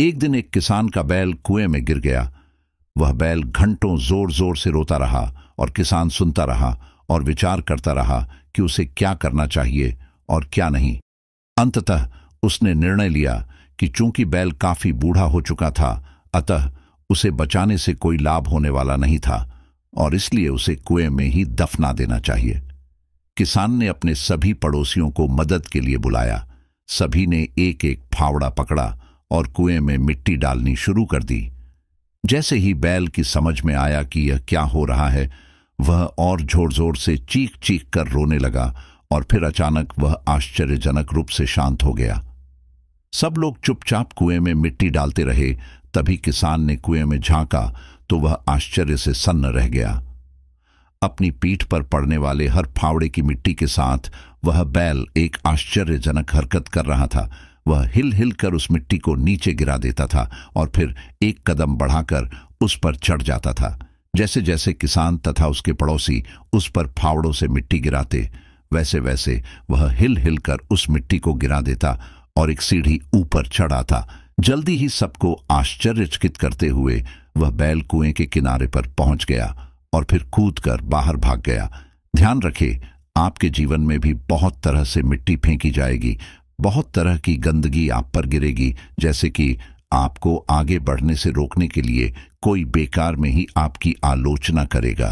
एक दिन एक किसान का बैल कुएं में गिर गया वह बैल घंटों जोर जोर से रोता रहा और किसान सुनता रहा और विचार करता रहा कि उसे क्या करना चाहिए और क्या नहीं अंततः उसने निर्णय लिया कि चूंकि बैल काफी बूढ़ा हो चुका था अतः उसे बचाने से कोई लाभ होने वाला नहीं था और इसलिए उसे कुएं में ही दफना देना चाहिए किसान ने अपने सभी पड़ोसियों को मदद के लिए बुलाया सभी ने एक एक फावड़ा पकड़ा और कुएं में मिट्टी डालनी शुरू कर दी जैसे ही बैल की समझ में आया कि यह क्या हो रहा है वह और जोर जोर से चीख चीख कर रोने लगा और फिर अचानक वह आश्चर्यजनक रूप से शांत हो गया सब लोग चुपचाप कुएं में मिट्टी डालते रहे तभी किसान ने कुएं में झांका तो वह आश्चर्य से सन्न रह गया अपनी पीठ पर पड़ने वाले हर फावड़े की मिट्टी के साथ वह बैल एक आश्चर्यजनक हरकत कर रहा था वह हिल हिल कर उस मिट्टी को नीचे गिरा देता था और फिर एक कदम बढ़ाकर उस पर चढ़ जाता था जैसे जैसे किसान तथा उसके पड़ोसी उस पर फावड़ों से मिट्टी गिराते वैसे वैसे वह हिल हिल कर उस मिट्टी को गिरा देता और एक सीढ़ी ऊपर चढ़ आता जल्दी ही सबको आश्चर्यचकित करते हुए वह बैल कुएं के किनारे पर पहुंच गया और फिर कूद कर बाहर भाग गया ध्यान रखे आपके जीवन में भी बहुत तरह से मिट्टी फेंकी जाएगी बहुत तरह की गंदगी आप पर गिरेगी जैसे कि आपको आगे बढ़ने से रोकने के लिए कोई बेकार में ही आपकी आलोचना करेगा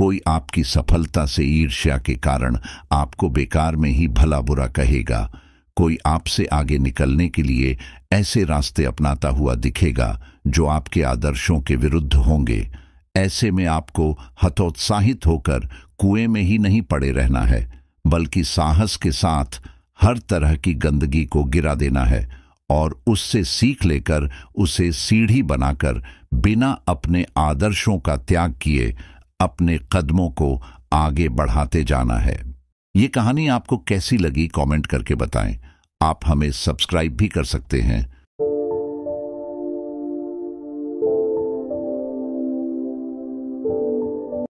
कोई आपकी सफलता से ईर्ष्या के कारण आपको बेकार में ही भला बुरा कहेगा कोई आपसे आगे निकलने के लिए ऐसे रास्ते अपनाता हुआ दिखेगा जो आपके आदर्शों के विरुद्ध होंगे ऐसे में आपको हतोत्साहित होकर कुएं में ही नहीं पड़े रहना है बल्कि साहस के साथ हर तरह की गंदगी को गिरा देना है और उससे सीख लेकर उसे सीढ़ी बनाकर बिना अपने आदर्शों का त्याग किए अपने कदमों को आगे बढ़ाते जाना है ये कहानी आपको कैसी लगी कमेंट करके बताएं आप हमें सब्सक्राइब भी कर सकते हैं